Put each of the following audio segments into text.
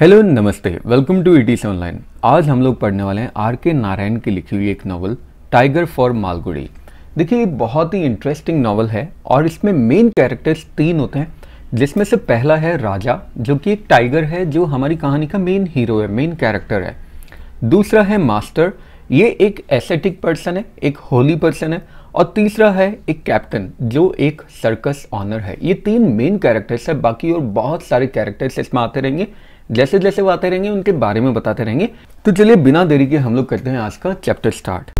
hello नमस्ते welcome to e e online आज हम लोग पढ़ने वाले हैं आर के नारायण की लिखी हुई एक नावल टाइगर फॉर मालगुड़ी देखिए ये बहुत ही इंटरेस्टिंग नावल है और इसमें मेन कैरेक्टर्स तीन होते हैं जिसमें से पहला है राजा जो कि एक टाइगर है जो हमारी कहानी का मेन हीरो है मेन कैरेक्टर है दूसरा है मास्टर ये एक एसेटिक पर्सन है एक होली पर्सन है और तीसरा है एक कैप्टन जो एक सर्कस ऑनर है ये तीन मेन कैरेक्टर्स है बाकी और बहुत सारे कैरेक्टर्स इसमें आते रहेंगे जैसे जैसे वो आते रहेंगे उनके बारे में बताते रहेंगे तो चलिए बिना देरी के हम लोग करते हैं आज का चैप्टर स्टार्ट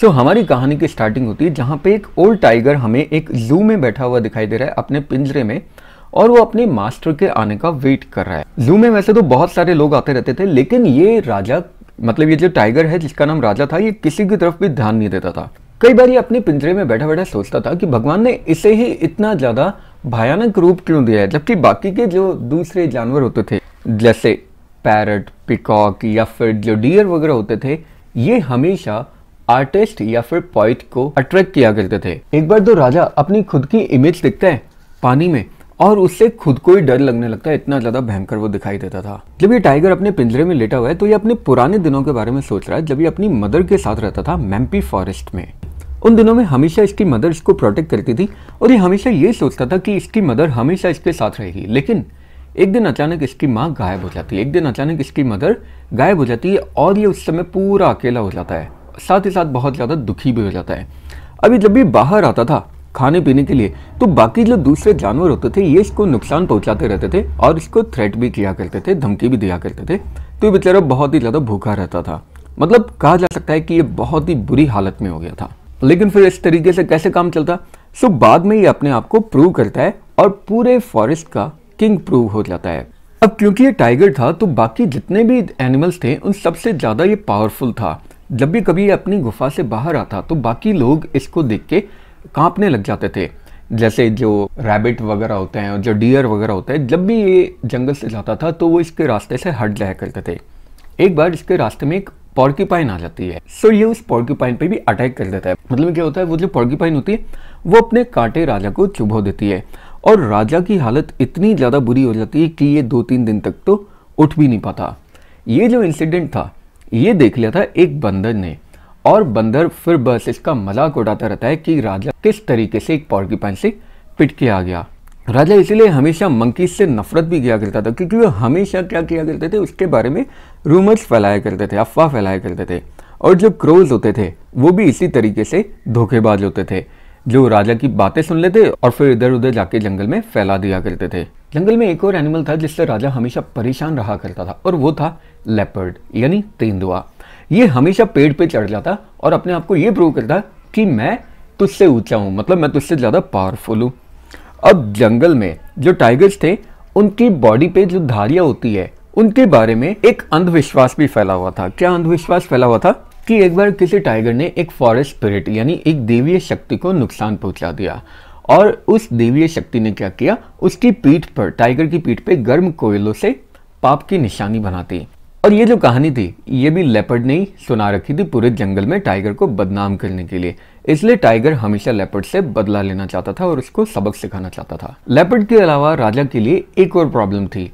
तो हमारी कहानी की स्टार्टिंग होती है जहाँ पे एक ओल्ड टाइगर हमें एक जू में बैठा हुआ दिखाई दे रहा है अपने पिंजरे में और वो अपने मास्टर के आने का वेट कर रहा है जू में वैसे तो बहुत सारे लोग आते रहते थे लेकिन ये राजा मतलब ये जो टाइगर है जिसका नाम राजा था ये किसी की तरफ भी ध्यान नहीं देता था कई बार ये अपने पिंजरे में बैठा बैठा सोचता था कि भगवान ने इसे ही इतना ज़्यादा भयानक रूप क्यों दिया है जबकि बाकी के जो दूसरे जानवर होते थे जैसे पैरट पिकॉक या फिर जो डियर वगैरह होते थे ये हमेशा आर्टिस्ट या फिर पॉइट को अट्रैक्ट किया करते थे एक बार तो राजा अपनी खुद की इमेज दिखते हैं पानी में और उससे खुद को ही डर लगने लगता है इतना ज्यादा भयंकर वो दिखाई देता था जब ये टाइगर अपने पिंजरे में लेटा हुआ है तो ये अपने पुराने दिनों के बारे में सोच रहा है जब ये अपनी मदर के साथ रहता था मैम्पी फॉरेस्ट में उन दिनों में हमेशा इसकी मदर इसको प्रोटेक्ट करती थी और ये हमेशा ये सोचता था कि इसकी मदर हमेशा इसके साथ रहेगी लेकिन एक दिन अचानक इसकी माँ गायब हो जाती है एक दिन अचानक इसकी मदर गायब हो जाती है और ये उस समय पूरा अकेला हो जाता है साथ ही साथ बहुत ज़्यादा दुखी भी हो जाता है अभी जब भी बाहर आता था खाने पीने के लिए तो बाकी जो दूसरे जानवर होते थे ये इसको नुकसान पहुंचाते रहते थे और इसको थ्रेट भी किया करते थे धमकी भी दिया करते थे तो ये बेचारा बहुत ही ज़्यादा भूखा रहता था मतलब कहा जा सकता है कि ये बहुत ही बुरी हालत में हो गया था लेकिन फिर इस तरीके से कैसे काम चलता सो बाद में ये अपने आप को प्रूव करता है और पूरे फॉरेस्ट का किंग प्रूव हो जाता है अब क्योंकि ये टाइगर था तो बाकी जितने भी एनिमल्स थे उन सबसे ज़्यादा ये पावरफुल था जब भी कभी ये अपनी गुफा से बाहर आता तो बाकी लोग इसको देख के कांपने लग जाते थे जैसे जो रैबिट वगैरह होते हैं जो डियर वगैरह होते हैं जब भी ये जंगल से जाता था तो वो इसके रास्ते से हट जाया करते थे एक बार इसके रास्ते में एक पॉर्क्यूपाइन आ जाती है सो so, ये उस पॉर्क्यूपाइन पे भी अटैक कर देता है मतलब क्या होता है वो जो पॉर्क्यूपाइन होती है वो अपने कांटे राजा को चुभो देती है और राजा की हालत इतनी ज़्यादा बुरी हो जाती है कि ये दो तीन दिन तक तो उठ भी नहीं पाता ये जो इंसिडेंट था ये देख लिया था एक बंदर ने और बंदर फिर बस इसका मजाक उड़ाता रहता है कि राजा किस तरीके से एक पॉर्क्यूपाइन से पिटके आ गया राजा इसलिए हमेशा मंकी से नफरत भी किया करता था क्योंकि वो हमेशा क्या किया करते थे उसके बारे में रूमर्स फैलाया करते थे अफवाह फैलाया करते थे और जो क्रोज होते थे वो भी इसी तरीके से धोखेबाज होते थे जो राजा की बातें सुन लेते और फिर इधर उधर जाके जंगल में फैला दिया करते थे जंगल में एक और एनिमल था जिससे राजा हमेशा परेशान रहा करता था और वो था लेपर्ड यानी तेंदुआ ये हमेशा पेड़ पे चढ़ जाता और अपने आप को ये प्रूव करता कि मैं तुझसे ऊंचा हूँ मतलब मैं तुझसे ज़्यादा पावरफुल हूँ अब जंगल में जो टाइगर्स थे उनकी बॉडी पे जो धारिया होती है उनके बारे में एक अंधविश्वास भी फैला हुआ था क्या अंधविश्वास फैला हुआ था कि एक बार किसी टाइगर ने एक फॉरेस्ट स्पिरिट यानी एक देवीय शक्ति को नुकसान पहुंचा दिया और उस देवीय शक्ति ने क्या किया उसकी पीठ पर टाइगर की पीठ पे गर्म कोयलों से पाप की निशानी बनाती और ये जो कहानी थी ये भी लेपर्ड ने ही सुना रखी थी पूरे जंगल में टाइगर को बदनाम करने के लिए इसलिए टाइगर हमेशा लेपर्ड से बदला लेना चाहता था और उसको सबक सिखाना चाहता था लेपर्ड के अलावा राजा के लिए एक और प्रॉब्लम थी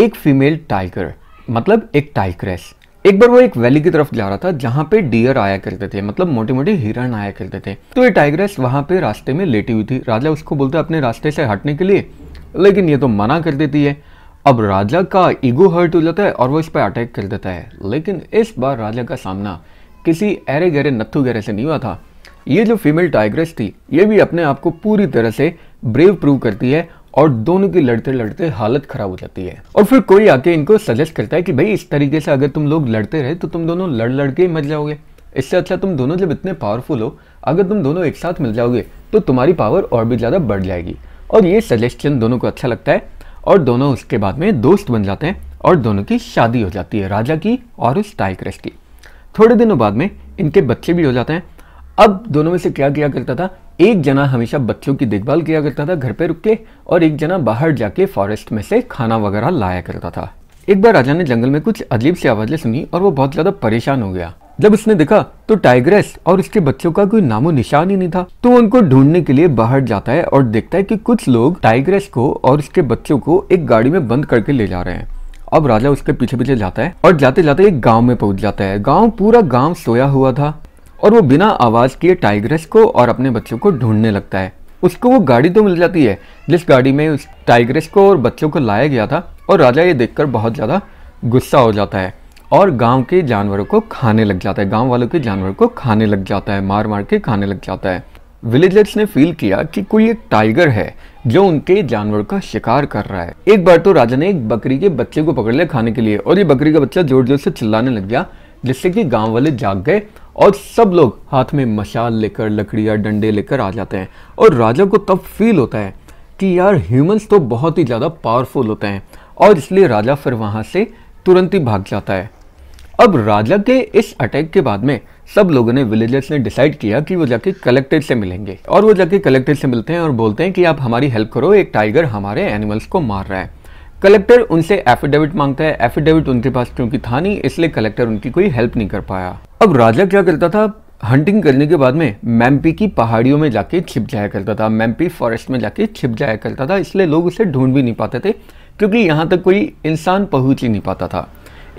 एक फीमेल टाइगर मतलब एक टाइग्रेस एक बार वो एक वैली की तरफ जा रहा था जहां पे डियर आया करते थे मतलब मोटे मोटे हिरण आया करते थे तो ये टाइग्रेस वहां पे रास्ते में लेटी हुई थी राजा उसको बोलते अपने रास्ते से हटने के लिए लेकिन ये तो मना कर देती है अब राजा का ईगो हर्ट हो जाता है और वो इस पर अटैक कर देता है लेकिन इस बार राजा का सामना किसी अरे गहरे नत्थु गहरे से नहीं हुआ था ये जो फीमेल टाइग्रेस थी ये भी अपने आप को पूरी तरह से ब्रेव प्रूव करती है और दोनों की लड़ते लड़ते हालत खराब हो जाती है और फिर कोई आके इनको सजेस्ट करता है कि भाई इस तरीके से अगर तुम लोग लड़ते रहे तो तुम दोनों लड़ लड़ के ही मर जाओगे इससे अच्छा तुम दोनों जब इतने पावरफुल हो अगर तुम दोनों एक साथ मिल जाओगे तो तुम्हारी पावर और भी ज़्यादा बढ़ जाएगी और ये सजेशन दोनों को अच्छा लगता है और दोनों उसके बाद में दोस्त बन जाते हैं और दोनों की शादी हो जाती है राजा की और उस टाइक्रेस की थोड़े दिनों बाद में इनके बच्चे भी हो जाते हैं अब दोनों में से क्या किया करता था एक जना हमेशा बच्चों की देखभाल किया करता था घर पे रुक के और एक जना बाहर जाके फॉरेस्ट में से खाना वगैरह लाया करता था एक बार राजा ने जंगल में कुछ अजीब सी आवाजें सुनी और वो बहुत ज्यादा परेशान हो गया जब उसने देखा तो टाइग्रेस और उसके बच्चों का कोई नामो निशान ही नहीं था तो उनको ढूंढने के लिए बाहर जाता है और देखता है कि कुछ लोग टाइग्रेस को और उसके बच्चों को एक गाड़ी में बंद करके ले जा रहे हैं अब राजा उसके पीछे पीछे जाता है और जाते जाते एक गांव में पहुंच जाता है गांव पूरा गांव सोया हुआ था और वो बिना आवाज़ किए टाइग्रेस को और अपने बच्चों को ढूंढने लगता है उसको वो गाड़ी तो मिल जाती है जिस गाड़ी में उस टाइग्रेस को और बच्चों को लाया गया था और राजा ये देखकर बहुत ज़्यादा गुस्सा हो जाता है और गांव के जानवरों को खाने लग जाता है गांव वालों के जानवर को खाने लग जाता है मार मार के खाने लग जाता है विलेजर्स ने फील किया कि कोई एक टाइगर है जो उनके जानवर का शिकार कर रहा है एक बार तो राजा ने एक बकरी के बच्चे को पकड़ लिया खाने के लिए और ये बकरी का बच्चा जोर जोर से चिल्लाने लग गया जिससे कि गांव वाले जाग गए और सब लोग हाथ में मशाल लेकर लकड़ियाँ डंडे लेकर आ जाते हैं और राजा को तब फील होता है कि यार ह्यूमंस तो बहुत ही ज़्यादा पावरफुल होते हैं और इसलिए राजा फिर वहाँ से तुरंत ही भाग जाता है अब राजा के इस अटैक के बाद में सब लोगों ने विलेजर्स ने डिसाइड किया कि वो जाके कलेक्टर से मिलेंगे और वो जाके कलेक्टर से मिलते हैं और बोलते हैं कि आप हमारी हेल्प करो एक टाइगर हमारे एनिमल्स को मार रहा है कलेक्टर उनसे एफिडेविट मांगता है एफिडेविट उनके पास क्योंकि था नहीं इसलिए कलेक्टर उनकी कोई हेल्प नहीं कर पाया अब राजा क्या करता था हंटिंग करने के बाद में मैम्पी की पहाड़ियों में जाके छिप जाया करता था मैम्पी फॉरेस्ट में जाके छिप जाया करता था इसलिए लोग उसे ढूंढ भी नहीं पाते थे क्योंकि यहाँ तक कोई इंसान पहुंच ही नहीं पाता था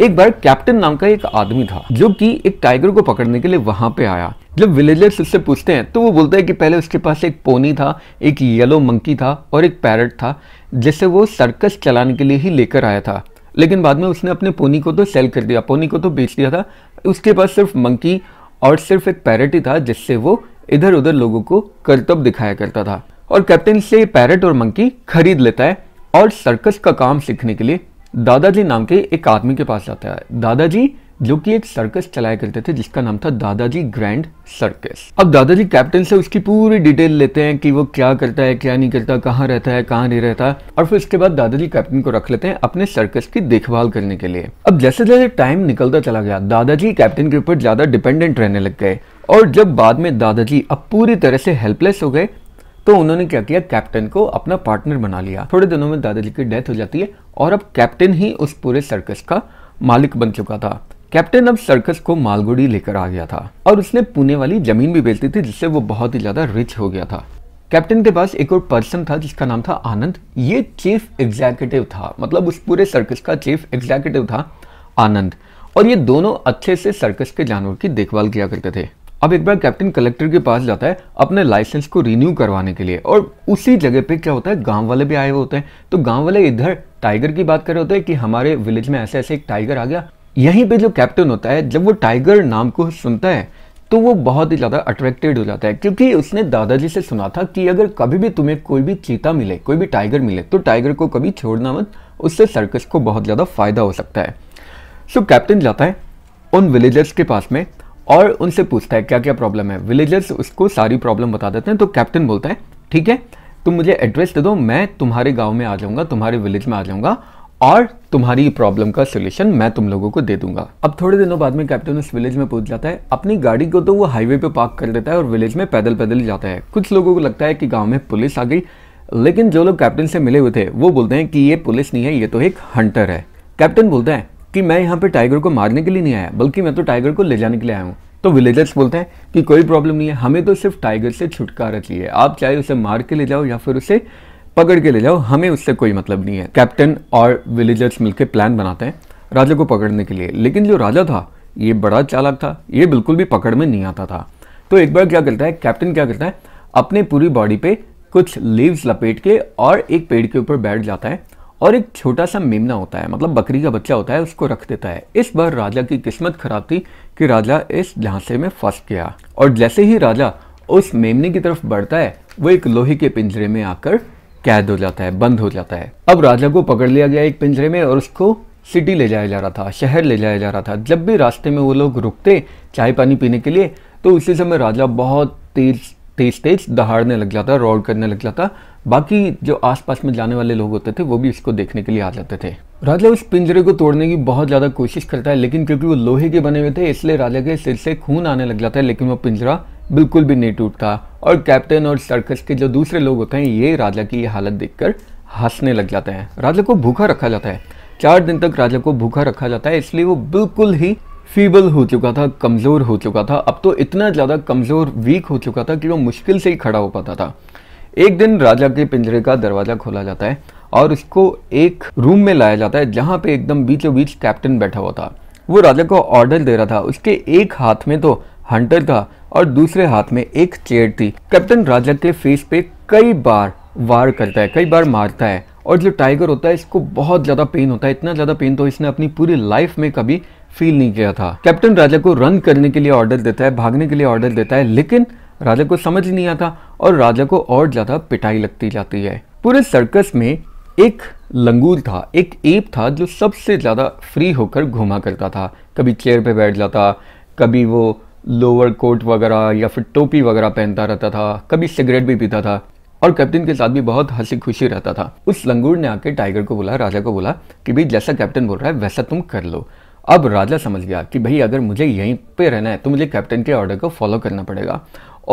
एक बार कैप्टन नाम का एक आदमी था जो कि एक टाइगर को पकड़ने के लिए वहां पे आया जब विलेजर्स उससे पूछते हैं तो वो बोलता है कि पहले उसके पास एक पोनी था एक येलो मंकी था और एक पैरट था जिसे वो सर्कस चलाने के लिए ही लेकर आया था लेकिन बाद में उसने अपने पोनी को तो सेल कर दिया पोनी को तो बेच दिया था उसके पास सिर्फ मंकी और सिर्फ एक पैरट ही था जिससे वो इधर उधर लोगों को करतब दिखाया करता था और कैप्टन से पैरट और मंकी खरीद लेता है और सर्कस का काम सीखने के लिए दादाजी नाम के एक आदमी के पास जाता है दादाजी जो कि एक सर्कस चलाया करते थे जिसका नाम था दादाजी ग्रैंड सर्कस अब दादाजी कैप्टन से उसकी पूरी डिटेल लेते हैं कि वो क्या करता है क्या नहीं करता कहाँ रहता है कहाँ नहीं रहता और फिर उसके बाद दादाजी कैप्टन को रख लेते हैं अपने सर्कस की देखभाल करने के लिए अब जैसे जैसे टाइम निकलता चला गया दादाजी कैप्टन के ऊपर ज्यादा डिपेंडेंट रहने लग गए और जब बाद में दादाजी अब पूरी तरह से हेल्पलेस हो गए तो उन्होंने क्या किया कैप्टन को अपना पार्टनर बना लिया थोड़े दिनों में दादाजी की डेथ हो जाती है और अब कैप्टन ही उस पूरे सर्कस का मालिक बन चुका था कैप्टन अब सर्कस को मालगुड़ी लेकर आ गया था और उसने पुणे वाली जमीन भी बेचती थी जिससे वो बहुत ही ज्यादा रिच हो गया था कैप्टन के पास एक और पर्सन था जिसका नाम था आनंद ये चीफ एग्जीक्यूटिव था मतलब उस पूरे सर्कस का चीफ एग्जीक्यूटिव था आनंद और ये दोनों अच्छे से सर्कस के जानवर की देखभाल किया करते थे अब एक बार कैप्टन कलेक्टर के पास जाता है अपने लाइसेंस को रिन्यू करवाने के लिए और उसी जगह पे क्या होता है गांव वाले भी आए हुए होते हैं तो गांव वाले इधर टाइगर की बात कर रहे होते हैं कि हमारे विलेज में ऐसे ऐसे एक टाइगर आ गया यहीं पे जो कैप्टन होता है जब वो टाइगर नाम को सुनता है तो वो बहुत ही ज़्यादा अट्रैक्टेड हो जाता है क्योंकि उसने दादाजी से सुना था कि अगर कभी भी तुम्हें कोई भी चीता मिले कोई भी टाइगर मिले तो टाइगर को कभी छोड़ना मत उससे सर्कस को बहुत ज़्यादा फायदा हो सकता है सो कैप्टन जाता है उन विलेजर्स के पास में और उनसे पूछता है क्या क्या प्रॉब्लम है विलेजर्स उसको सारी प्रॉब्लम बता देते हैं तो कैप्टन बोलता है ठीक है तुम मुझे एड्रेस दे दो मैं तुम्हारे गाँव में आ जाऊँगा तुम्हारे विलेज में आ जाऊँगा और तुम्हारी प्रॉब्लम का सोल्यूशन मैं तुम लोगों को दे दूंगा अब थोड़े दिनों बाद में कैप्टन उस विलेज में पहुंच जाता है अपनी गाड़ी को तो वो हाईवे पे पार्क कर देता है और विलेज में पैदल पैदल जाता है कुछ लोगों को लगता है कि गांव में पुलिस आ गई लेकिन जो लोग कैप्टन से मिले हुए थे वो बोलते हैं कि ये पुलिस नहीं है ये तो एक हंटर है कैप्टन बोलते हैं कि मैं यहाँ पे टाइगर को मारने के लिए नहीं आया बल्कि मैं तो टाइगर को ले जाने के लिए आया हूँ तो विलेजर्स बोलते हैं कि कोई प्रॉब्लम नहीं है हमें तो सिर्फ टाइगर से छुटकारा चाहिए आप चाहे उसे मार के ले जाओ या फिर उसे पकड़ के ले जाओ हमें उससे कोई मतलब नहीं है कैप्टन और विलेजर्स मिलकर प्लान बनाते हैं राजा को पकड़ने के लिए लेकिन जो राजा था ये बड़ा चालक था ये बिल्कुल भी पकड़ में नहीं आता था तो एक बार क्या करता है कैप्टन क्या करता है अपने पूरी बॉडी पे कुछ लीव्स लपेट के और एक पेड़ के ऊपर बैठ जाता है और एक छोटा सा मेमना होता है मतलब बकरी का बच्चा होता है उसको रख देता है इस बार राजा की किस्मत खराब थी कि राजा इस झांसे में फंस गया और जैसे ही राजा उस मेमने की तरफ बढ़ता है वो एक लोहे के पिंजरे में आकर कैद हो जाता है बंद हो जाता है अब राजा को पकड़ लिया गया एक पिंजरे में और उसको सिटी ले जाया जा रहा था शहर ले जाया जा रहा था जब भी रास्ते में वो लोग रुकते चाय पानी पीने के लिए तो उसी समय राजा बहुत तेज तेज तेज दहाड़ने लग जाता रोड करने लग जाता बाकी जो आसपास में जाने वाले लोग होते थे वो भी इसको देखने के लिए आ जाते थे राजा उस पिंजरे को तोड़ने की बहुत ज़्यादा कोशिश करता है लेकिन क्योंकि वो लोहे के बने हुए थे इसलिए राजा के सिर से खून आने लग जाता है लेकिन वो पिंजरा बिल्कुल भी नहीं टूटता और कैप्टन और सर्कस के जो दूसरे लोग होते हैं ये राजा की हालत देखकर हंसने लग जाते हैं राजा को भूखा रखा जाता है चार दिन तक राजा को भूखा रखा जाता है इसलिए वो बिल्कुल ही फीबल हो चुका था कमज़ोर हो चुका था अब तो इतना ज़्यादा कमज़ोर वीक हो चुका था कि वो मुश्किल से ही खड़ा हो पाता था एक दिन राजा के पिंजरे का दरवाज़ा खोला जाता है और उसको एक रूम में लाया जाता है जहाँ पे एकदम बीचों बीच कैप्टन बैठा हुआ था वो राजा को ऑर्डर दे रहा था उसके एक हाथ में तो हंटर था और दूसरे हाथ में एक चेयर थी कैप्टन राजा के फेस पे कई बार वार करता है कई बार मारता है और जो टाइगर होता है इसको बहुत ज़्यादा पेन होता है इतना ज़्यादा पेन तो इसने अपनी पूरी लाइफ में कभी फील नहीं किया था कैप्टन राजा को रन करने के लिए ऑर्डर देता है भागने के लिए ऑर्डर देता है लेकिन राजा को समझ नहीं आता और राजा को और ज़्यादा पिटाई लगती जाती है पूरे सर्कस में एक लंगूर था एक एप था जो सबसे ज़्यादा फ्री होकर घुमा करता था कभी चेयर पे बैठ जाता कभी वो लोअर कोट वगैरह या फिर टोपी वगैरह पहनता रहता था कभी सिगरेट भी पीता था और कैप्टन के साथ भी बहुत हंसी खुशी रहता था उस लंगूर ने आके टाइगर को बोला राजा को बोला कि भाई जैसा कैप्टन बोल रहा है वैसा तुम कर लो अब राजा समझ गया कि भाई अगर मुझे यहीं पे रहना है तो मुझे कैप्टन के ऑर्डर को फॉलो करना पड़ेगा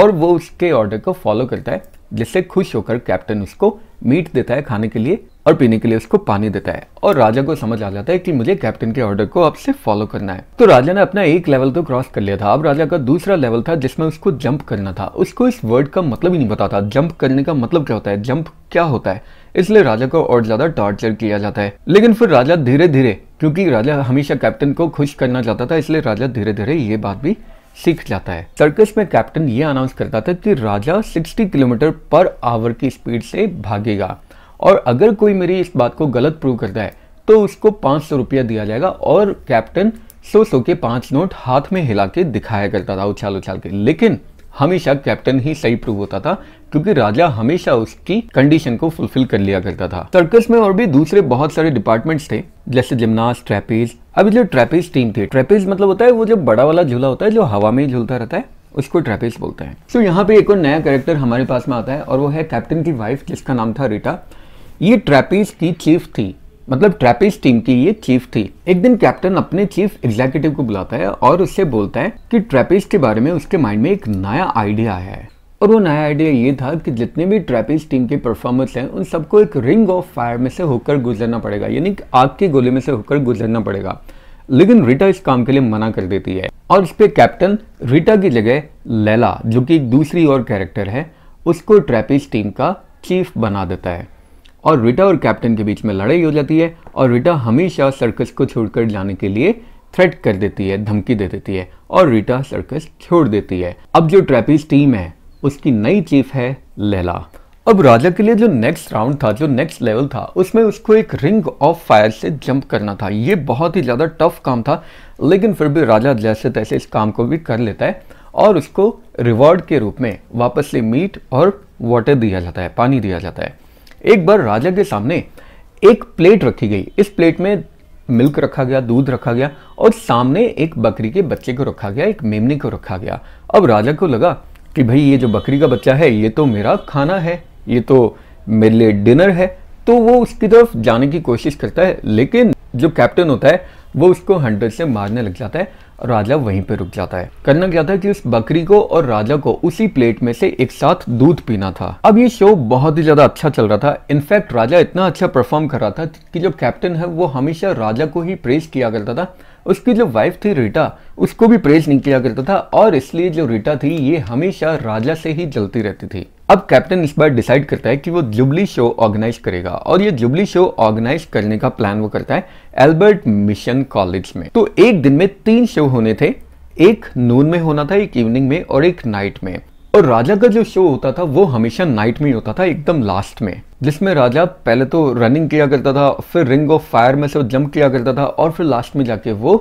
और वो उसके ऑर्डर को फॉलो करता है जिससे खुश होकर कैप्टन उसको मीट देता है खाने के लिए और पीने के लिए उसको पानी देता है और राजा को समझ आ जाता है कि मुझे कैप्टन के ऑर्डर को अब से फॉलो करना है तो राजा ने अपना एक लेवल तो क्रॉस कर लिया था अब राजा का दूसरा लेवल था जिसमें उसको जंप करना था उसको इस वर्ड का मतलब ही नहीं पता था जंप करने का मतलब क्या होता है जंप क्या होता है इसलिए राजा को और ज्यादा टॉर्चर किया जाता है लेकिन फिर राजा धीरे धीरे क्योंकि राजा हमेशा कैप्टन को खुश करना चाहता था इसलिए राजा धीरे धीरे ये बात भी सीख जाता है सर्कस में कैप्टन ये अनाउंस करता था कि राजा 60 किलोमीटर पर आवर की स्पीड से भागेगा और अगर कोई मेरी इस बात को गलत प्रूव करता है तो उसको पाँच सौ रुपया दिया जाएगा और कैप्टन सो सौ के पाँच नोट हाथ में हिला के दिखाया करता था उछाल उछाल के लेकिन हमेशा कैप्टन ही सही प्रूव होता था क्योंकि राजा हमेशा उसकी कंडीशन को फुलफिल कर लिया करता था सर्कस में और भी दूसरे बहुत सारे डिपार्टमेंट्स थे जैसे जिमनास ट्रेपीज अभी जो ट्रेपीज टीम थी ट्रेपीज मतलब होता है वो जो बड़ा वाला झूला होता है जो हवा में झूलता रहता है उसको ट्रेपीज बोलते हैं सो so, यहाँ पे एक और नया कैरेक्टर हमारे पास में आता है और वो है कैप्टन की वाइफ जिसका नाम था रीटा ये ट्रैपीज की चीफ थी मतलब ट्रैपीज टीम की ये चीफ थी एक दिन कैप्टन अपने चीफ एग्जीक्यूटिव को बुलाता है और उससे बोलता है कि ट्रैपीज के बारे में उसके माइंड में एक नया आइडिया आया है और वो नया आइडिया ये था कि जितने भी ट्रैपीज टीम के परफॉर्मर्स हैं उन सबको एक रिंग ऑफ फायर में से होकर गुजरना पड़ेगा यानी आग के गोले में से होकर गुजरना पड़ेगा लेकिन रीटा इस काम के लिए मना कर देती है और इस पर कैप्टन रीटा की जगह लैला जो कि एक दूसरी और कैरेक्टर है उसको ट्रैपीज टीम का चीफ बना देता है और रिटा और कैप्टन के बीच में लड़ाई हो जाती है और रिटा हमेशा सर्कस को छोड़कर जाने के लिए थ्रेट कर देती है धमकी दे देती है और रिटा सर्कस छोड़ देती है अब जो ट्रैपीज टीम है उसकी नई चीफ है लैला अब राजा के लिए जो नेक्स्ट राउंड था जो नेक्स्ट लेवल था उसमें उसको एक रिंग ऑफ फायर से जंप करना था ये बहुत ही ज़्यादा टफ काम था लेकिन फिर भी राजा जैसे तैसे इस काम को भी कर लेता है और उसको रिवॉर्ड के रूप में वापस से मीट और वाटर दिया जाता है पानी दिया जाता है एक बार राजा के सामने एक प्लेट रखी गई इस प्लेट में मिल्क रखा गया दूध रखा गया और सामने एक बकरी के बच्चे को रखा गया एक मेमने को रखा गया अब राजा को लगा कि भाई ये जो बकरी का बच्चा है ये तो मेरा खाना है ये तो मेरे लिए डिनर है तो वो उसकी तरफ जाने की कोशिश करता है लेकिन जो कैप्टन होता है वो उसको हंड्रेड से मारने लग जाता है राजा वहीं पर रुक जाता है करना क्या था कि उस बकरी को और राजा को उसी प्लेट में से एक साथ दूध पीना था अब ये शो बहुत ही ज्यादा अच्छा चल रहा था इनफैक्ट राजा इतना अच्छा परफॉर्म कर रहा था कि जो कैप्टन है वो हमेशा राजा को ही प्रेस किया करता था उसकी जो वाइफ थी रीटा उसको भी प्रेस नहीं किया करता था और इसलिए जो रीटा थी ये हमेशा राजा से ही जलती रहती थी अब कैप्टन इस बार डिसाइड करता है कि वो जुबली शो ऑर्गेनाइज करेगा और ये जुबली शो ऑर्गेनाइज करने का प्लान वो करता है एल्बर्ट मिशन कॉलेज में तो एक दिन में तीन शो होने थे एक नून में होना था एक इवनिंग में और एक नाइट में और राजा का जो शो होता था वो हमेशा नाइट में ही होता था एकदम लास्ट में जिसमें राजा पहले तो रनिंग किया करता था फिर रिंग ऑफ फायर में से जंप किया करता था और फिर लास्ट में जाके वो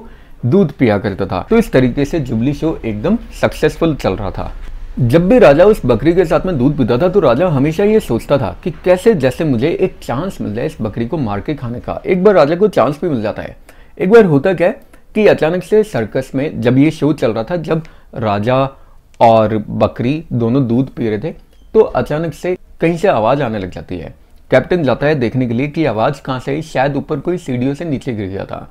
दूध पिया करता था तो इस तरीके से जुबली शो एकदम सक्सेसफुल चल रहा था जब भी राजा उस बकरी के साथ में दूध पीता था तो राजा हमेशा ये सोचता था कि कैसे जैसे मुझे एक चांस मिल जाए इस बकरी को मार के खाने का एक बार राजा को चांस भी मिल जाता है एक बार होता क्या है कि अचानक से सर्कस में जब ये शो चल रहा था जब राजा और बकरी दोनों दूध पी रहे थे तो अचानक से कहीं से आवाज़ आने लग जाती है कैप्टन जाता है देखने के लिए कि आवाज़ कहाँ से आई शायद ऊपर कोई सीढ़ियों से नीचे गिर गया था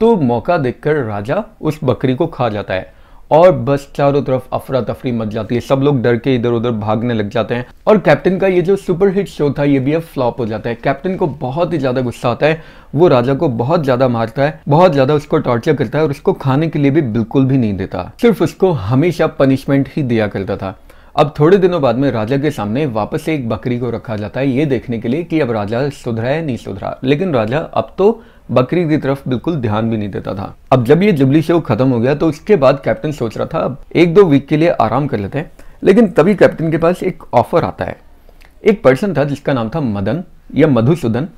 तो मौका देखकर राजा उस बकरी को खा जाता है और बस चारों तरफ अफरा तफरी मच जाती है सब लोग डर के इधर उधर भागने लग जाते हैं और कैप्टन का ये जो सुपरहिट शो था ये भी अब फ्लॉप हो जाता है कैप्टन को बहुत ही ज़्यादा गुस्सा आता है वो राजा को बहुत ज़्यादा मारता है बहुत ज़्यादा उसको टॉर्चर करता है और उसको खाने के लिए भी बिल्कुल भी नहीं देता सिर्फ उसको हमेशा पनिशमेंट ही दिया करता था अब थोड़े दिनों बाद में राजा के सामने वापस से एक बकरी को रखा जाता है ये देखने के लिए कि अब राजा सुधरा है नहीं सुधरा लेकिन राजा अब तो बकरी की तरफ बिल्कुल ध्यान भी नहीं देता था अब जब ये जुबली शो खत्म हो गया तो उसके बाद कैप्टन सोच रहा था अब एक दो वीक के लिए आराम कर लेते हैं लेकिन तभी कैप्टन के पास एक ऑफर आता है एक पर्सन था जिसका नाम था मदन या मधुसूदन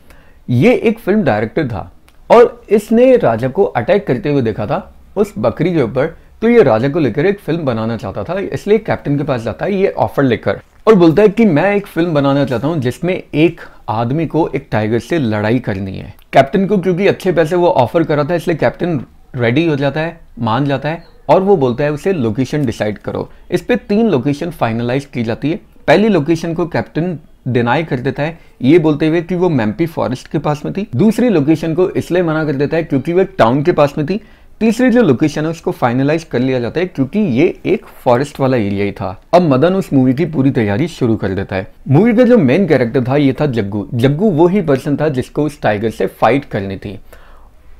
ये एक फिल्म डायरेक्टर था और इसने राजा को अटैक करते हुए देखा था उस बकरी के ऊपर तो ये राजा को लेकर एक फिल्म बनाना चाहता था इसलिए कैप्टन के पास जाता है ये ऑफर लेकर और बोलता है कि मैं एक फिल्म बनाना चाहता हूँ जिसमें एक आदमी को एक टाइगर से लड़ाई करनी है कैप्टन को क्योंकि अच्छे पैसे वो ऑफर कर रहा था इसलिए कैप्टन रेडी हो जाता है मान जाता है और वो बोलता है उसे लोकेशन डिसाइड करो इस पर तीन लोकेशन फाइनलाइज की जाती है पहली लोकेशन को कैप्टन डिनाई कर देता है ये बोलते हुए कि वो मैम्पी फॉरेस्ट के पास में थी दूसरी लोकेशन को इसलिए मना कर देता है क्योंकि वो एक टाउन के पास में थी तीसरी जो लोकेशन है उसको फाइनलाइज कर लिया जाता है क्योंकि ये एक फॉरेस्ट वाला एरिया ही था अब मदन उस मूवी की पूरी तैयारी शुरू कर देता है मूवी का जो मेन कैरेक्टर था ये था जग्गू जग्गू वो ही पर्सन था जिसको उस टाइगर से फाइट करनी थी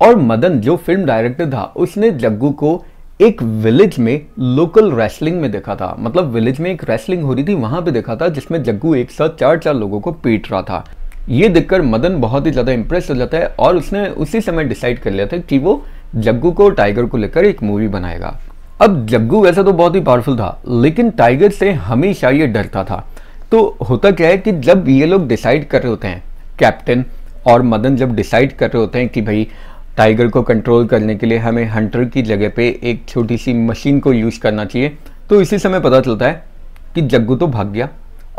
और मदन जो फिल्म डायरेक्टर था उसने जग्गू को एक विलेज में लोकल रेसलिंग में देखा था मतलब विलेज में एक रेसलिंग हो रही थी वहां पे देखा था जिसमें जग्गू एक साथ चार चार लोगों को पीट रहा था ये देखकर मदन बहुत ही ज़्यादा इंप्रेस हो जाता है और उसने उसी समय डिसाइड कर लिया था कि वो जग्गू को टाइगर को लेकर एक मूवी बनाएगा अब जग्गू वैसे तो बहुत ही पावरफुल था लेकिन टाइगर से हमेशा ये डरता था तो होता क्या है कि जब ये लोग डिसाइड कर रहे होते हैं कैप्टन और मदन जब डिसाइड कर रहे होते हैं कि भाई टाइगर को कंट्रोल करने के लिए हमें हंटर की जगह पे एक छोटी सी मशीन को यूज़ करना चाहिए तो इसी समय पता चलता है कि जग्गू तो भाग गया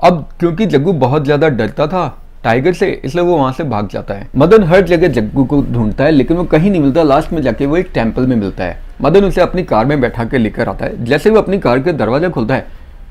अब क्योंकि जग्गू बहुत ज़्यादा डरता था टाइगर से इसलिए वो वहां से भाग जाता है मदन हर जगह जग्गू को ढूंढता है लेकिन वो कहीं नहीं मिलता लास्ट में जाके वो एक टेम्पल में मिलता है मदन उसे अपनी कार में बैठा के लेकर आता है जैसे वो अपनी कार के दरवाजा खोलता है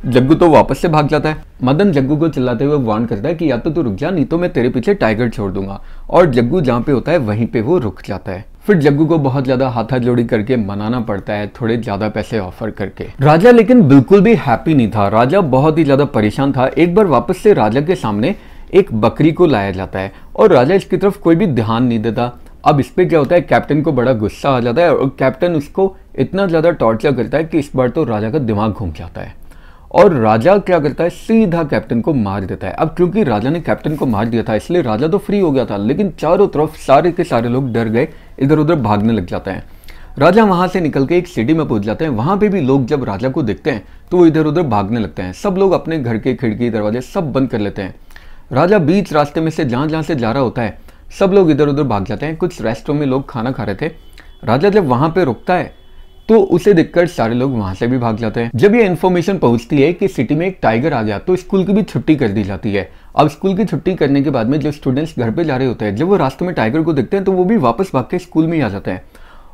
जग्गू तो वापस से भाग जाता है मदन जग्गू को चिल्लाते हुए वार्न करता है कि या तो तू रुक जा नहीं तो मैं तेरे पीछे टाइगर छोड़ दूंगा और जग्गू जहाँ पे होता है वहीं पे वो रुक जाता है फिर जग्गू को बहुत ज्यादा हाथा जोड़ी करके मनाना पड़ता है थोड़े ज्यादा पैसे ऑफर करके राजा लेकिन बिल्कुल भी हैप्पी नहीं था राजा बहुत ही ज्यादा परेशान था एक बार वापस से राजा के सामने एक बकरी को लाया जाता है और राजा इसकी तरफ कोई भी ध्यान नहीं देता अब इस पर क्या होता है कैप्टन को बड़ा गुस्सा आ जाता है और कैप्टन उसको इतना ज़्यादा टॉर्चर करता है कि इस बार तो राजा का दिमाग घूम जाता है और राजा क्या करता है सीधा कैप्टन को मार देता है अब क्योंकि राजा ने कैप्टन को मार दिया था इसलिए राजा तो फ्री हो गया था लेकिन चारों तरफ सारे के सारे लोग डर गए इधर उधर भागने लग जाते हैं राजा वहां से निकल के एक सिटी में पहुंच जाते हैं वहां पे भी लोग जब राजा को देखते हैं तो वो इधर उधर भागने लगते हैं सब लोग अपने घर के खिड़की दरवाजे सब बंद कर लेते हैं राजा बीच रास्ते में से जहाँ जहाँ से जा रहा होता है सब लोग इधर उधर भाग जाते हैं कुछ रेस्टोरेंट में लोग खाना खा रहे थे राजा जब वहाँ पे रुकता है तो उसे देखकर सारे लोग वहां से भी भाग जाते हैं जब ये इन्फॉर्मेशन पहुंचती है कि सिटी में एक टाइगर आ गया तो स्कूल की भी छुट्टी कर दी जाती है अब स्कूल की छुट्टी करने के बाद में जो स्टूडेंट्स घर पे जा रहे होते हैं जब वो रास्ते में टाइगर को देखते हैं तो वो भी वापस भाग के स्कूल में ही आ जाते हैं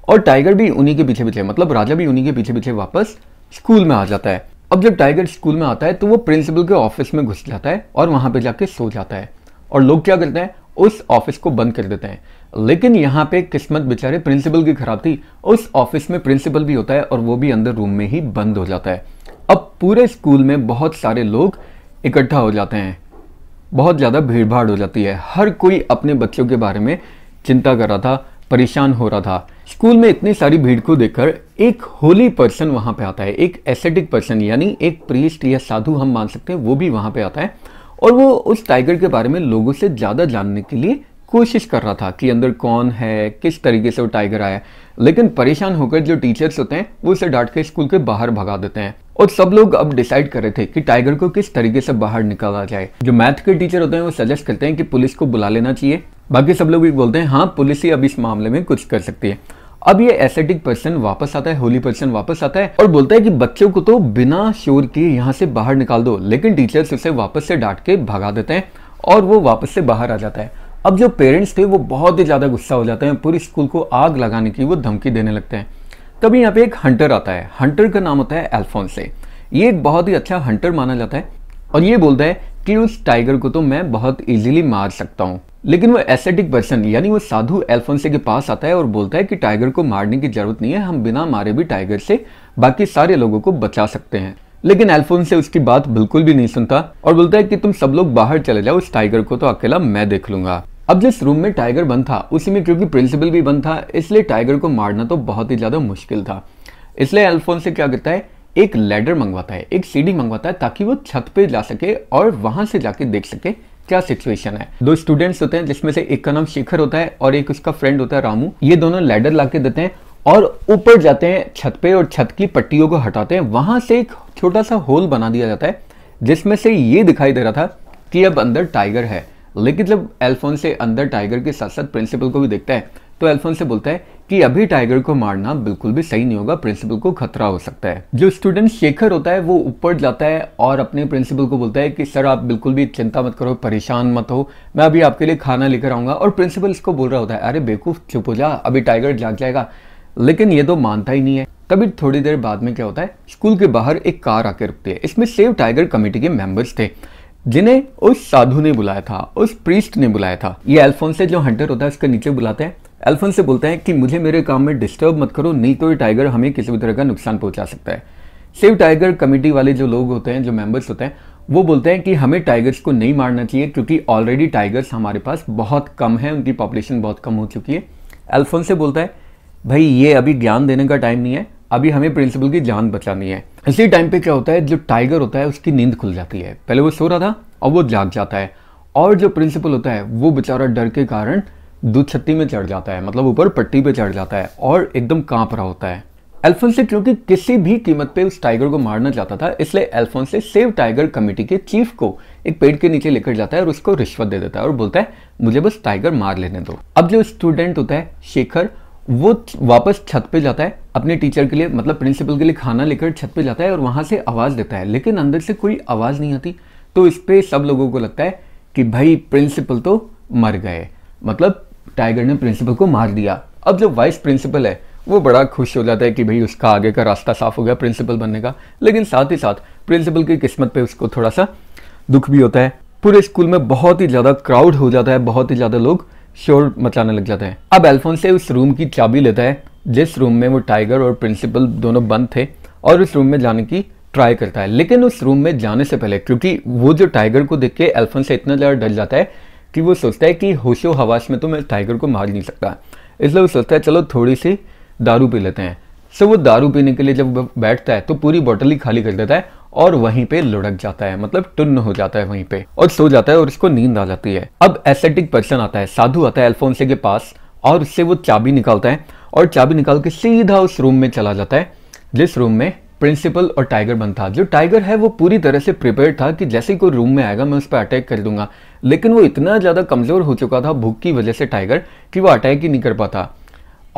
और टाइगर भी उन्हीं के पीछे पीछे मतलब राजा भी उन्हीं के पीछे पीछे वापस स्कूल में आ जाता है अब जब टाइगर स्कूल में आता है तो वो प्रिंसिपल के ऑफिस में घुस जाता है और वहां पे जाके सो जाता है और लोग क्या करते हैं उस ऑफिस को बंद कर देते हैं लेकिन यहाँ पे किस्मत बेचारे प्रिंसिपल की खराब थी उस ऑफिस में प्रिंसिपल भी होता है और वो भी अंदर रूम में ही बंद हो जाता है अब पूरे स्कूल में बहुत सारे लोग इकट्ठा हो जाते हैं बहुत ज़्यादा भीड़ भाड़ हो जाती है हर कोई अपने बच्चों के बारे में चिंता कर रहा था परेशान हो रहा था स्कूल में इतनी सारी भीड़ को देखकर एक होली पर्सन वहां पे आता है एक एसेटिक पर्सन यानी एक प्रीस्ट या साधु हम मान सकते हैं वो भी वहां पे आता है और वो उस टाइगर के बारे में लोगों से ज़्यादा जानने के लिए कोशिश कर रहा था कि अंदर कौन है किस तरीके से वो टाइगर आया लेकिन परेशान होकर जो टीचर्स होते हैं वो उसे डांट के स्कूल के बाहर भगा देते हैं और सब लोग अब डिसाइड कर रहे थे कि टाइगर को किस तरीके से बाहर निकाला जाए जो मैथ के टीचर होते हैं वो सजेस्ट करते हैं कि पुलिस को बुला लेना चाहिए बाकी सब लोग भी बोलते हैं हाँ पुलिस ही अब इस मामले में कुछ कर सकती है अब ये एसेटिक पर्सन वापस आता है होली पर्सन वापस आता है और बोलता है कि बच्चों को तो बिना शोर के यहाँ से बाहर निकाल दो लेकिन टीचर्स उसे वापस से डांट के भगा देते हैं और वो वापस से बाहर आ जाता है अब जो पेरेंट्स थे वो बहुत ही ज़्यादा गुस्सा हो जाते हैं पूरी स्कूल को आग लगाने की वो धमकी देने लगते हैं तभी यहाँ पे एक हंटर आता है हंटर का नाम होता है एल्फोंसे ये एक बहुत ही अच्छा हंटर माना जाता है और ये बोलता है कि उस टाइगर को तो मैं बहुत इजीली मार सकता हूँ लेकिन वो एसेटिक पर्सन यानी वो साधु एल्फोंसे के पास आता है और बोलता है कि टाइगर को मारने की जरूरत नहीं है हम बिना मारे भी टाइगर से बाकी सारे लोगों को बचा सकते हैं लेकिन एल्फोंसे उसकी बात बिल्कुल भी नहीं सुनता और बोलता है कि तुम सब लोग बाहर चले जाओ उस टाइगर को तो अकेला मैं देख लूंगा अब जिस रूम में टाइगर बंद था उसी में क्योंकि प्रिंसिपल भी बंद था इसलिए टाइगर को मारना तो बहुत ही ज़्यादा मुश्किल था इसलिए एल्फोन से क्या करता है एक लेडर मंगवाता है एक सीढ़ी मंगवाता है ताकि वो छत पे जा सके और वहां से जाके देख सके क्या सिचुएशन है दो स्टूडेंट्स होते हैं जिसमें से एक का नाम शेखर होता है और एक उसका फ्रेंड होता है रामू ये दोनों लेडर ला के देते हैं और ऊपर जाते हैं छत पे और छत की पट्टियों को हटाते हैं वहां से एक छोटा सा होल बना दिया जाता है जिसमें से ये दिखाई दे रहा था कि अब अंदर टाइगर है लेकिन जब एल्फोन से अंदर टाइगर के साथ साथ प्रिंसिपल को भी देखता है तो एल्फोन से बोलता है कि अभी टाइगर को मारना बिल्कुल भी सही नहीं होगा प्रिंसिपल को खतरा हो सकता है जो स्टूडेंट शेखर होता है वो ऊपर जाता है और अपने प्रिंसिपल को बोलता है कि सर आप बिल्कुल भी चिंता मत करो परेशान मत हो मैं अभी आपके लिए खाना लेकर आऊंगा और प्रिंसिपल इसको बोल रहा होता है अरे बेकूफ चुप हो जा अभी टाइगर जाग जाएगा लेकिन ये तो मानता ही नहीं है तभी थोड़ी देर बाद में क्या होता है स्कूल के बाहर एक कार आके रुकती है इसमें सेव टाइगर कमेटी के मेंबर्स थे जिन्हें उस साधु ने बुलाया था उस प्रीस्ट ने बुलाया था ये से जो हंटर होता है इसके नीचे बुलाते हैं से बोलते हैं कि मुझे मेरे काम में डिस्टर्ब मत करो नहीं तो ये टाइगर हमें किसी भी तरह का नुकसान पहुंचा सकता है सेव टाइगर कमेटी वाले जो लोग होते हैं जो मेंबर्स होते हैं वो बोलते हैं कि हमें टाइगर्स को नहीं मारना चाहिए क्योंकि ऑलरेडी टाइगर्स हमारे पास बहुत कम है उनकी पॉपुलेशन बहुत कम हो चुकी है से बोलता है भाई ये अभी ज्ञान देने का टाइम नहीं है अभी हमें प्रिंसिपल की जान बचानी है इसी टाइम पे क्या होता है जो टाइगर होता है उसकी नींद खुल जाती है पहले वो सो रहा था और वो जाग जाता है और जो प्रिंसिपल होता है वो बेचारा डर के कारण दूध छत्ती में चढ़ जाता है मतलब ऊपर पट्टी पे चढ़ जाता है और एकदम कांप रहा होता है एल्फोंसे क्योंकि किसी भी कीमत पे उस टाइगर को मारना चाहता था इसलिए एल्फोंसे सेव टाइगर कमेटी के चीफ को एक पेड़ के नीचे लेकर जाता है और उसको रिश्वत दे देता है और बोलता है मुझे बस टाइगर मार लेने दो अब जो स्टूडेंट होता है शेखर वो वापस छत पे जाता है अपने टीचर के लिए मतलब प्रिंसिपल के लिए खाना लेकर छत पे जाता है और वहाँ से आवाज़ देता है लेकिन अंदर से कोई आवाज़ नहीं आती तो इस पर सब लोगों को लगता है कि भाई प्रिंसिपल तो मर गए मतलब टाइगर ने प्रिंसिपल को मार दिया अब जो वाइस प्रिंसिपल है वो बड़ा खुश हो जाता है कि भाई उसका आगे का रास्ता साफ हो गया प्रिंसिपल बनने का लेकिन साथ ही साथ प्रिंसिपल की किस्मत पे उसको थोड़ा सा दुख भी होता है पूरे स्कूल में बहुत ही ज़्यादा क्राउड हो जाता है बहुत ही ज़्यादा लोग शोर मचाने लग जाता है अब एल्फोन से उस रूम की चाबी लेता है जिस रूम में वो टाइगर और प्रिंसिपल दोनों बंद थे और उस रूम में जाने की ट्राई करता है लेकिन उस रूम में जाने से पहले क्योंकि वो जो टाइगर को देख के एल्फोन से इतना ज़्यादा डर जाता है कि वो सोचता है कि होशो हवास में तो मैं टाइगर को मार नहीं सकता इसलिए वो सोचता है चलो थोड़ी सी दारू पी लेते हैं सो वो दारू पीने के लिए जब बैठता है तो पूरी बॉटल ही खाली कर देता है और वहीं पे लुढ़क जाता है मतलब टुन्न हो जाता है वहीं पे और सो जाता है और उसको नींद आ जाती है अब एसेटिक पर्सन आता है साधु आता है अल्फोंसे के पास और उससे वो चाबी निकालता है और चाबी निकाल के सीधा उस रूम में चला जाता है जिस रूम में प्रिंसिपल और टाइगर बन था जो टाइगर है वो पूरी तरह से प्रिपेयर था कि जैसे ही कोई रूम में आएगा मैं उस पर अटैक कर दूंगा लेकिन वो इतना ज़्यादा कमज़ोर हो चुका था भूख की वजह से टाइगर कि वो अटैक ही नहीं कर पाता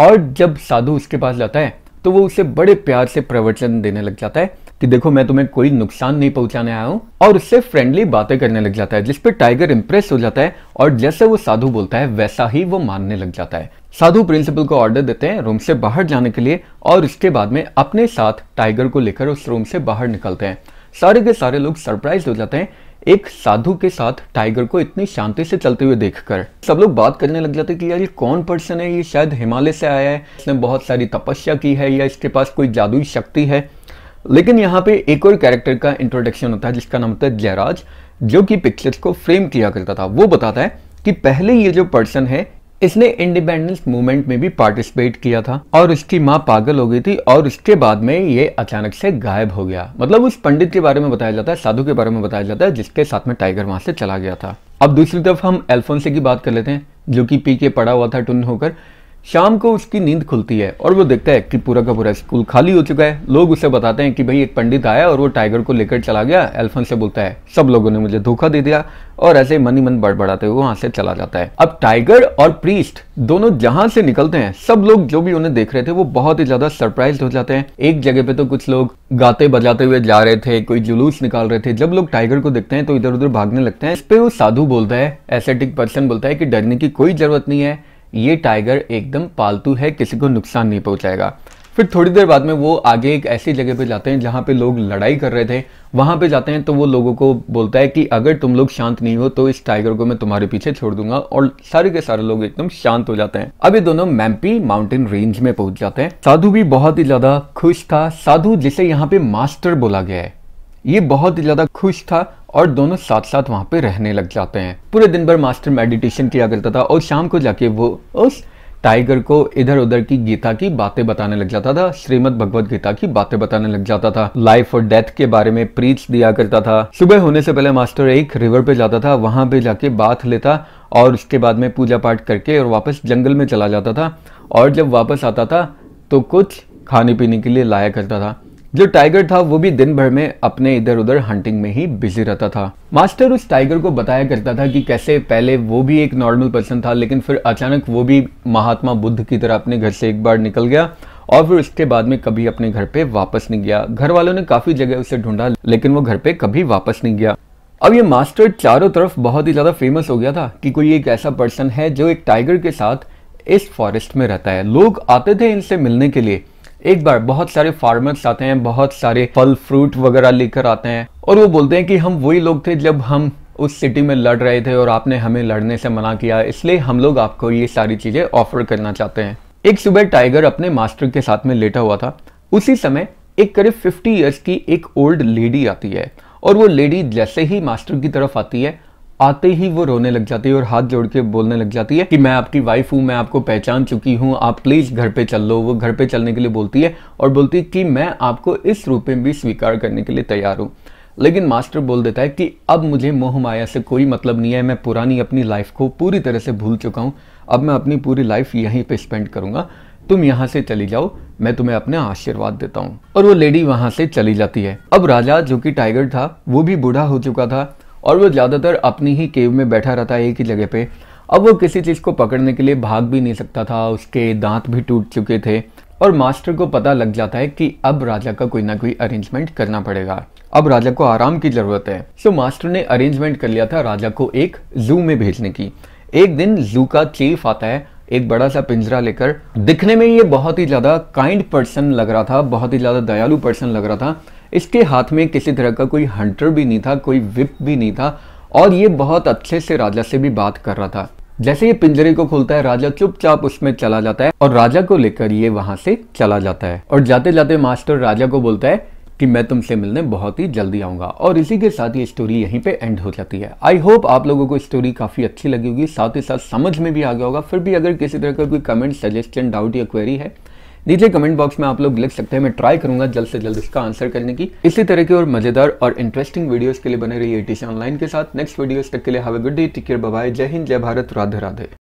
और जब साधु उसके पास जाता है तो वो उसे बड़े प्यार से प्रवचन देने लग जाता है कि देखो मैं तुम्हें कोई नुकसान नहीं पहुंचाने आया हूं और उससे फ्रेंडली बातें करने लग जाता है जिस पर टाइगर इंप्रेस हो जाता है और जैसे वो साधु बोलता है वैसा ही वो मानने लग जाता है साधु प्रिंसिपल को ऑर्डर देते हैं रूम से बाहर जाने के लिए और उसके बाद में अपने साथ टाइगर को लेकर उस रूम से बाहर निकलते हैं सारे के सारे लोग सरप्राइज हो जाते हैं एक साधु के साथ टाइगर को इतनी शांति से चलते हुए देखकर सब लोग बात करने लग जाते कि यार ये कौन पर्सन है ये शायद हिमालय से आया है इसने बहुत सारी तपस्या की है या इसके पास कोई जादुई शक्ति है लेकिन यहाँ पे एक और कैरेक्टर का इंट्रोडक्शन होता है जिसका नाम होता है जयराज जो कि पिक्चर्स को फ्रेम किया करता था वो बताता है कि पहले ये जो पर्सन है इसने इंडिपेंडेंस मूवमेंट में भी पार्टिसिपेट किया था और उसकी माँ पागल हो गई थी और उसके बाद में ये अचानक से गायब हो गया मतलब उस पंडित के बारे में बताया जाता है साधु के बारे में बताया जाता है जिसके साथ में टाइगर वहां से चला गया था अब दूसरी तरफ हम एल्फोंसे की बात कर लेते हैं जो कि पी के पड़ा हुआ था टुन होकर शाम को उसकी नींद खुलती है और वो देखता है कि पूरा का पूरा स्कूल खाली हो चुका है लोग उसे बताते हैं कि भाई एक पंडित आया और वो टाइगर को लेकर चला गया एल्फन से बोलता है सब लोगों ने मुझे धोखा दे दिया और ऐसे मनी मन बड़बड़ाते हुए वहां से चला जाता है अब टाइगर और प्रीस्ट दोनों जहां से निकलते हैं सब लोग जो भी उन्हें देख रहे थे वो बहुत ही ज्यादा सरप्राइज हो जाते हैं एक जगह पे तो कुछ लोग गाते बजाते हुए जा रहे थे कोई जुलूस निकाल रहे थे जब लोग टाइगर को देखते हैं तो इधर उधर भागने लगते हैं इस पे वो साधु बोलता है एसेटिक पर्सन बोलता है कि डरने की कोई जरूरत नहीं है ये टाइगर एकदम पालतू है किसी को नुकसान नहीं पहुंचाएगा फिर थोड़ी देर बाद में वो आगे एक ऐसी जगह पे जाते हैं जहाँ पे लोग लड़ाई कर रहे थे वहाँ पे जाते हैं तो वो लोगों को बोलता है कि अगर तुम लोग शांत नहीं हो तो इस टाइगर को मैं तुम्हारे पीछे छोड़ दूंगा और सारे के सारे लोग एकदम शांत हो जाते हैं अब ये दोनों मैम्पी माउंटेन रेंज में पहुंच जाते हैं साधु भी बहुत ही ज्यादा खुश था साधु जिसे यहाँ पे मास्टर बोला गया है ये बहुत ही ज़्यादा खुश था और दोनों साथ साथ वहाँ पे रहने लग जाते हैं पूरे दिन भर मास्टर मेडिटेशन किया करता था और शाम को जाके वो उस टाइगर को इधर उधर की गीता की बातें बताने लग जाता था श्रीमद भगवत गीता की बातें बताने लग जाता था लाइफ और डेथ के बारे में प्रीच दिया करता था सुबह होने से पहले मास्टर एक रिवर पे जाता था वहां पे जाके बाथ लेता और उसके बाद में पूजा पाठ करके और वापस जंगल में चला जाता था और जब वापस आता था तो कुछ खाने पीने के लिए लाया करता था जो टाइगर था वो भी दिन भर में अपने इधर उधर हंटिंग में ही बिजी रहता था मास्टर उस टाइगर को बताया करता था कि कैसे पहले वो भी एक नॉर्मल पर्सन था लेकिन फिर अचानक वो भी महात्मा बुद्ध की तरह अपने घर से एक बार निकल गया और फिर उसके बाद में कभी अपने घर पे वापस नहीं गया घर वालों ने काफी जगह उसे ढूंढा लेकिन वो घर पे कभी वापस नहीं गया अब ये मास्टर चारों तरफ बहुत ही ज़्यादा फेमस हो गया था कि कोई एक ऐसा पर्सन है जो एक टाइगर के साथ इस फॉरेस्ट में रहता है लोग आते थे इनसे मिलने के लिए एक बार बहुत सारे फार्मर्स आते हैं बहुत सारे फल फ्रूट वगैरह लेकर आते हैं और वो बोलते हैं कि हम वही लोग थे जब हम उस सिटी में लड़ रहे थे और आपने हमें लड़ने से मना किया इसलिए हम लोग आपको ये सारी चीज़ें ऑफर करना चाहते हैं एक सुबह टाइगर अपने मास्टर के साथ में लेटा हुआ था उसी समय एक करीब 50 इयर्स की एक ओल्ड लेडी आती है और वो लेडी जैसे ही मास्टर की तरफ आती है आते ही वो रोने लग जाती है और हाथ जोड़ के बोलने लग जाती है कि मैं आपकी वाइफ हूँ मैं आपको पहचान चुकी हूं आप प्लीज़ घर पे चल लो वो घर पे चलने के लिए बोलती है और बोलती है कि मैं आपको इस रूप में भी स्वीकार करने के लिए तैयार हूँ लेकिन मास्टर बोल देता है कि अब मुझे मोह माया से कोई मतलब नहीं है मैं पुरानी अपनी लाइफ को पूरी तरह से भूल चुका हूं अब मैं अपनी पूरी लाइफ यहीं पर स्पेंड करूंगा तुम यहां से चली जाओ मैं तुम्हें अपने आशीर्वाद देता हूँ और वो लेडी वहां से चली जाती है अब राजा जो कि टाइगर था वो भी बूढ़ा हो चुका था और वो ज़्यादातर अपनी ही केव में बैठा रहता है एक ही जगह पे अब वो किसी चीज़ को पकड़ने के लिए भाग भी नहीं सकता था उसके दांत भी टूट चुके थे और मास्टर को पता लग जाता है कि अब राजा का कोई ना कोई अरेंजमेंट करना पड़ेगा अब राजा को आराम की ज़रूरत है सो मास्टर ने अरेंजमेंट कर लिया था राजा को एक जू में भेजने की एक दिन जू का चीफ आता है एक बड़ा सा पिंजरा लेकर दिखने में ये बहुत ही ज़्यादा काइंड पर्सन लग रहा था बहुत ही ज़्यादा दयालु पर्सन लग रहा था इसके हाथ में किसी तरह का कोई हंटर भी नहीं था कोई विप भी नहीं था और ये बहुत अच्छे से राजा से भी बात कर रहा था जैसे ये पिंजरे को खोलता है राजा चुपचाप उसमें चला जाता है और राजा को लेकर ये वहां से चला जाता है और जाते जाते मास्टर राजा को बोलता है कि मैं तुमसे मिलने बहुत ही जल्दी आऊंगा और इसी के साथ ये स्टोरी यहीं पे एंड हो जाती है आई होप आप लोगों को स्टोरी काफ़ी अच्छी लगी होगी साथ ही साथ समझ में भी आ गया होगा फिर भी अगर किसी तरह का कोई कमेंट सजेशन डाउट या क्वेरी है नीचे कमेंट बॉक्स में आप लोग लिख सकते हैं मैं ट्राई करूंगा जल्द से जल्द इसका आंसर करने की इसी तरह के और मजेदार और इंटरेस्टिंग वीडियोस के लिए बने रहिए एटीसी ऑनलाइन के साथ नेक्स्ट वीडियोस तक के लिए have a good day take care bye जय हिंद जय भारत राधे राधे